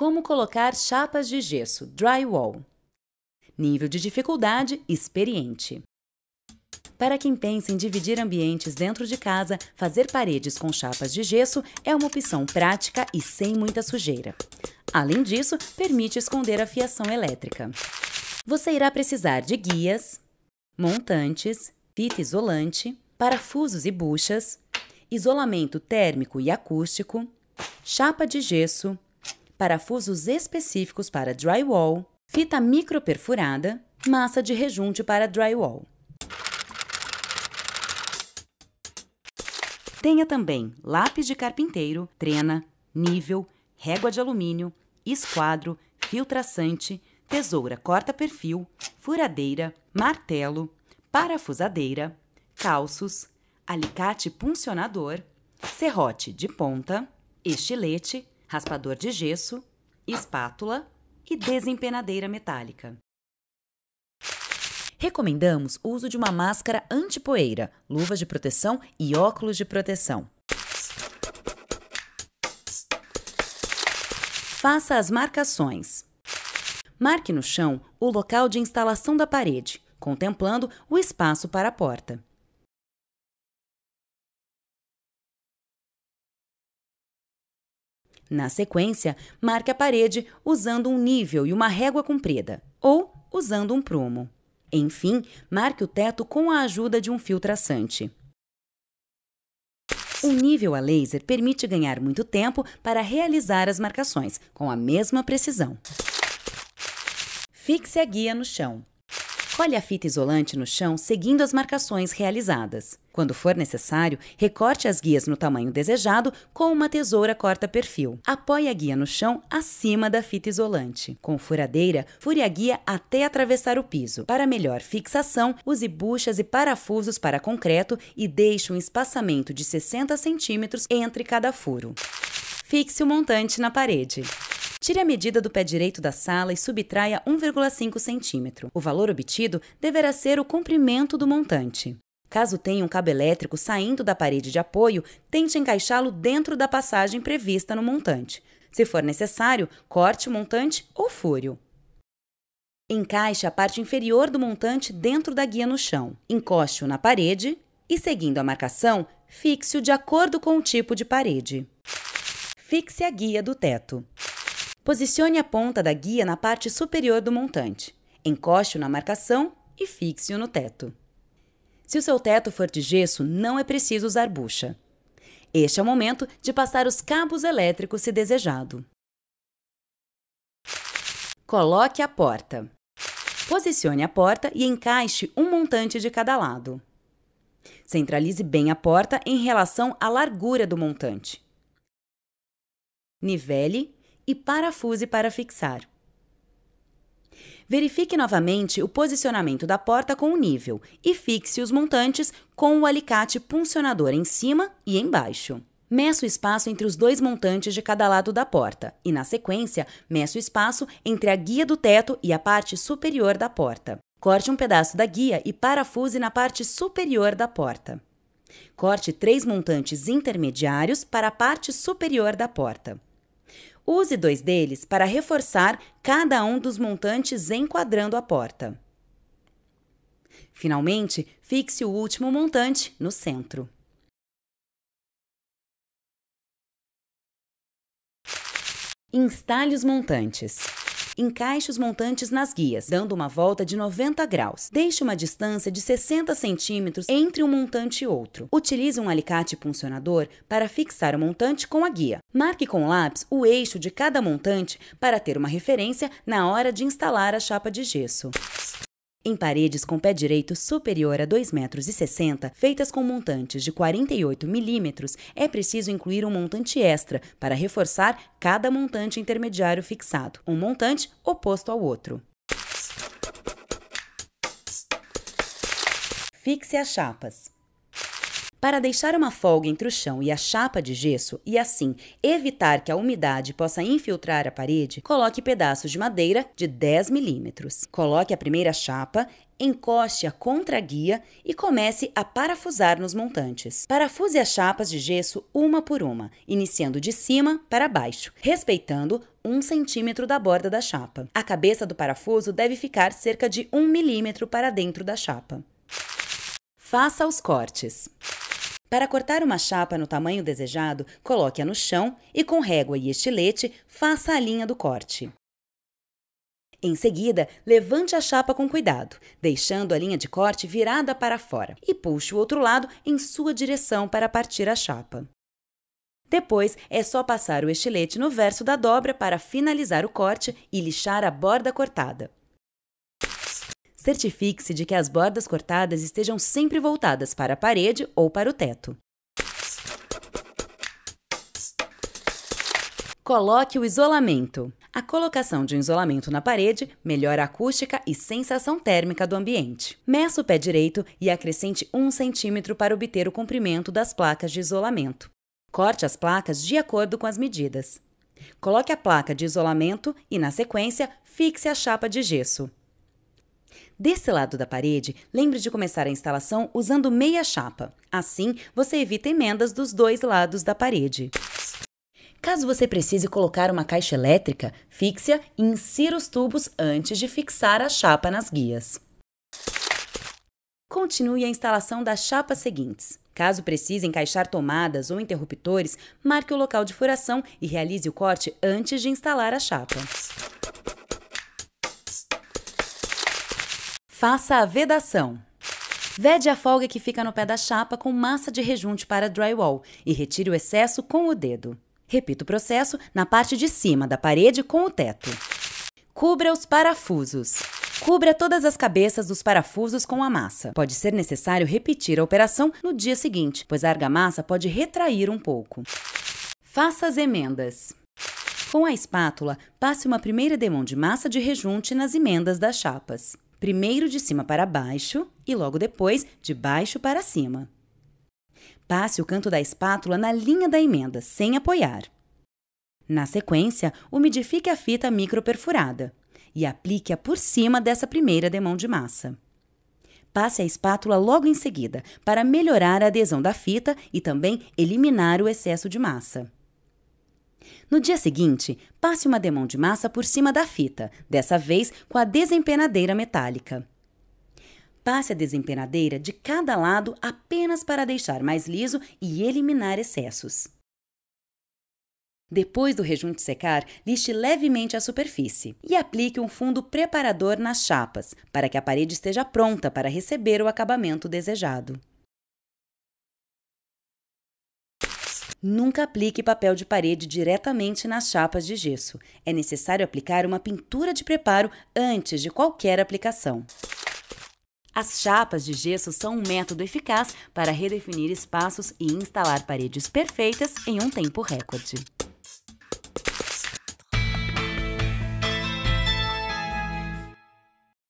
Como colocar chapas de gesso drywall. Nível de dificuldade experiente. Para quem pensa em dividir ambientes dentro de casa, fazer paredes com chapas de gesso é uma opção prática e sem muita sujeira. Além disso, permite esconder a fiação elétrica. Você irá precisar de guias, montantes, fita isolante, parafusos e buchas, isolamento térmico e acústico, chapa de gesso, parafusos específicos para drywall, fita microperfurada, massa de rejunte para drywall. Tenha também lápis de carpinteiro, trena, nível, régua de alumínio, esquadro, filtraçante, tesoura corta-perfil, furadeira, martelo, parafusadeira, calços, alicate puncionador, serrote de ponta, estilete, raspador de gesso, espátula e desempenadeira metálica. Recomendamos o uso de uma máscara antipoeira, luvas de proteção e óculos de proteção. Faça as marcações. Marque no chão o local de instalação da parede, contemplando o espaço para a porta. Na sequência, marque a parede usando um nível e uma régua comprida, ou usando um prumo. Enfim, marque o teto com a ajuda de um fio traçante. O nível a laser permite ganhar muito tempo para realizar as marcações com a mesma precisão. Fixe a guia no chão. Colhe a fita isolante no chão seguindo as marcações realizadas. Quando for necessário, recorte as guias no tamanho desejado com uma tesoura corta-perfil. Apoie a guia no chão acima da fita isolante. Com furadeira, fure a guia até atravessar o piso. Para melhor fixação, use buchas e parafusos para concreto e deixe um espaçamento de 60 centímetros entre cada furo. Fixe o montante na parede. Tire a medida do pé direito da sala e subtraia 1,5 centímetro. O valor obtido deverá ser o comprimento do montante. Caso tenha um cabo elétrico saindo da parede de apoio, tente encaixá-lo dentro da passagem prevista no montante. Se for necessário, corte o montante ou -o. Encaixe a parte inferior do montante dentro da guia no chão. Encoste-o na parede e, seguindo a marcação, fixe-o de acordo com o tipo de parede. Fixe a guia do teto. Posicione a ponta da guia na parte superior do montante, encoste-o na marcação e fixe-o no teto. Se o seu teto for de gesso, não é preciso usar bucha. Este é o momento de passar os cabos elétricos se desejado. Coloque a porta. Posicione a porta e encaixe um montante de cada lado. Centralize bem a porta em relação à largura do montante. Nivele e parafuse para fixar. Verifique novamente o posicionamento da porta com o nível e fixe os montantes com o alicate puncionador em cima e embaixo. Meça o espaço entre os dois montantes de cada lado da porta e, na sequência, meça o espaço entre a guia do teto e a parte superior da porta. Corte um pedaço da guia e parafuse na parte superior da porta. Corte três montantes intermediários para a parte superior da porta. Use dois deles para reforçar cada um dos montantes enquadrando a porta. Finalmente, fixe o último montante no centro. Instale os montantes. Encaixe os montantes nas guias, dando uma volta de 90 graus. Deixe uma distância de 60 centímetros entre um montante e outro. Utilize um alicate puncionador para fixar o montante com a guia. Marque com lápis o eixo de cada montante para ter uma referência na hora de instalar a chapa de gesso. Em paredes com pé direito superior a 2,60 metros, feitas com montantes de 48 milímetros, é preciso incluir um montante extra para reforçar cada montante intermediário fixado, um montante oposto ao outro. Fixe as chapas. Para deixar uma folga entre o chão e a chapa de gesso e assim evitar que a umidade possa infiltrar a parede, coloque pedaços de madeira de 10 milímetros. Coloque a primeira chapa encoste-a contra a guia e comece a parafusar nos montantes. Parafuse as chapas de gesso uma por uma, iniciando de cima para baixo, respeitando um centímetro da borda da chapa. A cabeça do parafuso deve ficar cerca de um milímetro para dentro da chapa. Faça os cortes. Para cortar uma chapa no tamanho desejado, coloque-a no chão e com régua e estilete faça a linha do corte. Em seguida, levante a chapa com cuidado, deixando a linha de corte virada para fora e puxe o outro lado em sua direção para partir a chapa. Depois, é só passar o estilete no verso da dobra para finalizar o corte e lixar a borda cortada. Certifique-se de que as bordas cortadas estejam sempre voltadas para a parede ou para o teto. Coloque o isolamento. A colocação de um isolamento na parede melhora a acústica e sensação térmica do ambiente. Meça o pé direito e acrescente 1 centímetro para obter o comprimento das placas de isolamento. Corte as placas de acordo com as medidas. Coloque a placa de isolamento e, na sequência, fixe a chapa de gesso. Desse lado da parede, lembre de começar a instalação usando meia chapa. Assim, você evita emendas dos dois lados da parede. Caso você precise colocar uma caixa elétrica, fixe-a e insira os tubos antes de fixar a chapa nas guias. Continue a instalação das chapas seguintes. Caso precise encaixar tomadas ou interruptores, marque o local de furação e realize o corte antes de instalar a chapa. Faça a vedação. Vede a folga que fica no pé da chapa com massa de rejunte para drywall e retire o excesso com o dedo. Repita o processo na parte de cima da parede com o teto. Cubra os parafusos. Cubra todas as cabeças dos parafusos com a massa. Pode ser necessário repetir a operação no dia seguinte, pois a argamassa pode retrair um pouco. Faça as emendas. Com a espátula, passe uma primeira demão de massa de rejunte nas emendas das chapas primeiro de cima para baixo e logo depois de baixo para cima. Passe o canto da espátula na linha da emenda, sem apoiar. Na sequência, umidifique a fita microperfurada e aplique-a por cima dessa primeira demão de massa. Passe a espátula logo em seguida para melhorar a adesão da fita e também eliminar o excesso de massa. No dia seguinte, passe uma demão de massa por cima da fita, dessa vez com a desempenadeira metálica. Passe a desempenadeira de cada lado apenas para deixar mais liso e eliminar excessos. Depois do rejunte secar, lixe levemente a superfície e aplique um fundo preparador nas chapas, para que a parede esteja pronta para receber o acabamento desejado. Nunca aplique papel de parede diretamente nas chapas de gesso. É necessário aplicar uma pintura de preparo antes de qualquer aplicação. As chapas de gesso são um método eficaz para redefinir espaços e instalar paredes perfeitas em um tempo recorde.